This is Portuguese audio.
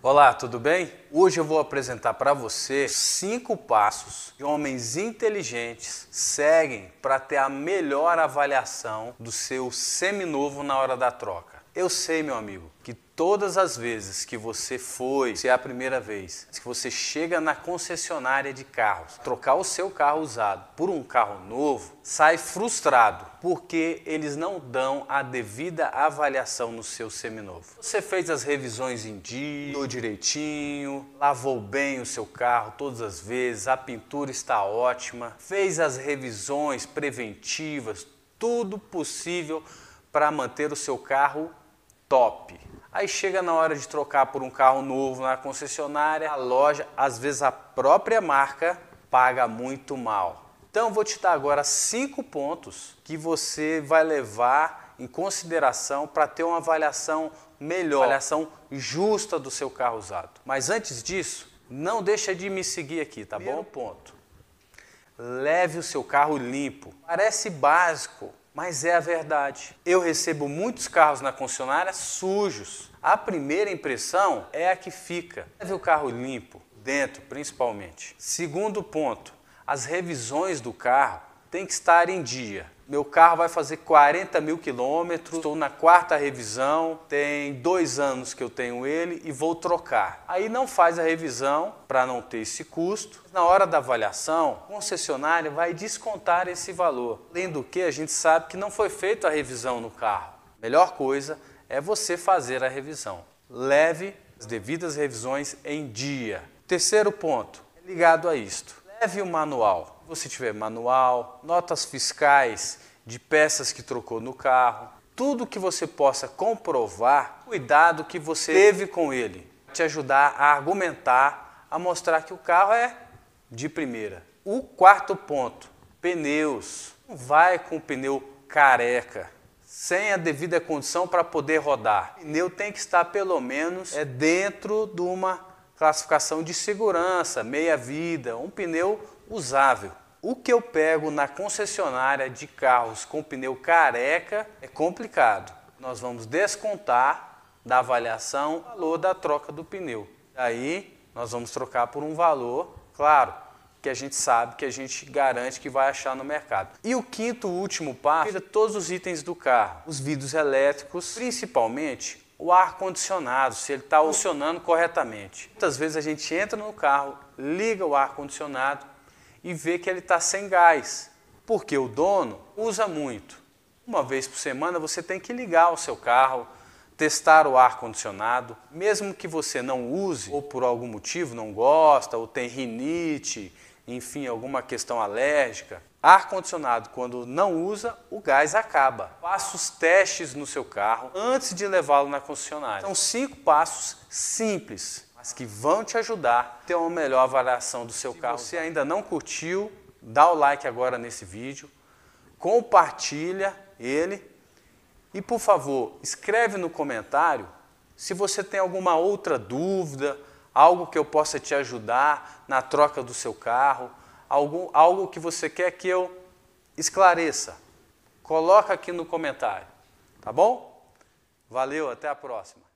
Olá, tudo bem? Hoje eu vou apresentar para você cinco passos que homens inteligentes seguem para ter a melhor avaliação do seu seminovo na hora da troca. Eu sei, meu amigo, que todas as vezes que você foi, se é a primeira vez, que você chega na concessionária de carros, trocar o seu carro usado por um carro novo, sai frustrado, porque eles não dão a devida avaliação no seu seminovo. Você fez as revisões em dia, direitinho, lavou bem o seu carro todas as vezes, a pintura está ótima, fez as revisões preventivas, tudo possível para manter o seu carro top. Aí chega na hora de trocar por um carro novo na concessionária, a loja, às vezes a própria marca, paga muito mal. Então vou te dar agora cinco pontos que você vai levar em consideração para ter uma avaliação melhor, avaliação justa do seu carro usado. Mas antes disso, não deixa de me seguir aqui, tá Primeiro bom? ponto. Leve o seu carro limpo. Parece básico, mas é a verdade. Eu recebo muitos carros na concessionária sujos. A primeira impressão é a que fica. Leve o carro limpo, dentro principalmente. Segundo ponto, as revisões do carro têm que estar em dia. Meu carro vai fazer 40 mil quilômetros, estou na quarta revisão, tem dois anos que eu tenho ele e vou trocar. Aí não faz a revisão para não ter esse custo. Na hora da avaliação, o concessionário vai descontar esse valor. Além do que, a gente sabe que não foi feita a revisão no carro. melhor coisa é você fazer a revisão. Leve as devidas revisões em dia. Terceiro ponto, é ligado a isto. Leve o manual você tiver manual, notas fiscais de peças que trocou no carro, tudo que você possa comprovar, cuidado que você teve com ele, te ajudar a argumentar, a mostrar que o carro é de primeira. O quarto ponto, pneus. Não vai com o pneu careca, sem a devida condição para poder rodar. O pneu tem que estar pelo menos é dentro de uma classificação de segurança, meia vida, um pneu usável. O que eu pego na concessionária de carros com pneu careca é complicado. Nós vamos descontar da avaliação o valor da troca do pneu. Aí nós vamos trocar por um valor, claro, que a gente sabe, que a gente garante que vai achar no mercado. E o quinto último passo, tira todos os itens do carro, os vidros elétricos, principalmente o ar condicionado, se ele está funcionando corretamente. Muitas vezes a gente entra no carro, liga o ar condicionado, e vê que ele está sem gás, porque o dono usa muito. Uma vez por semana você tem que ligar o seu carro, testar o ar-condicionado, mesmo que você não use ou por algum motivo não gosta, ou tem rinite, enfim, alguma questão alérgica. Ar-condicionado, quando não usa, o gás acaba. Faça os testes no seu carro antes de levá-lo na concessionária. São cinco passos simples mas que vão te ajudar a ter uma melhor avaliação do seu Se carro. Se ainda não curtiu, dá o like agora nesse vídeo, compartilha ele e, por favor, escreve no comentário se você tem alguma outra dúvida, algo que eu possa te ajudar na troca do seu carro, algum, algo que você quer que eu esclareça. Coloca aqui no comentário, tá bom? Valeu, até a próxima.